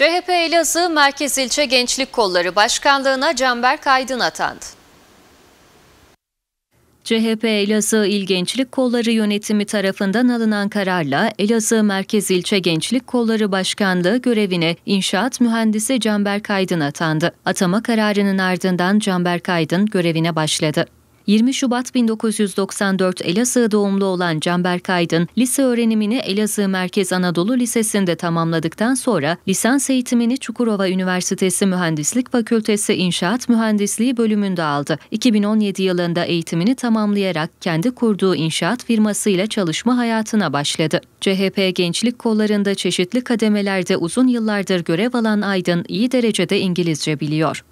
CHP Elazığ Merkez İlçe Gençlik Kolları Başkanlığı'na Canberk Aydın atandı. CHP Elazığ İl Gençlik Kolları Yönetimi tarafından alınan kararla Elazığ Merkez İlçe Gençlik Kolları Başkanlığı görevine inşaat mühendisi Canberk Aydın atandı. Atama kararının ardından Canberk Aydın görevine başladı. 20 Şubat 1994 Elazığ doğumlu olan Canberk Aydın, lise öğrenimini Elazığ Merkez Anadolu Lisesi'nde tamamladıktan sonra lisans eğitimini Çukurova Üniversitesi Mühendislik Fakültesi İnşaat Mühendisliği bölümünde aldı. 2017 yılında eğitimini tamamlayarak kendi kurduğu inşaat firmasıyla çalışma hayatına başladı. CHP gençlik kollarında çeşitli kademelerde uzun yıllardır görev alan Aydın iyi derecede İngilizce biliyor.